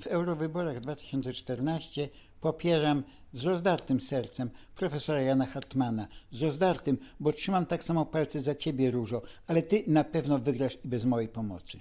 W eurowyborach 2014 popieram z rozdartym sercem profesora Jana Hartmana. Z rozdartym, bo trzymam tak samo palce za ciebie, Różo, ale ty na pewno wygrasz i bez mojej pomocy.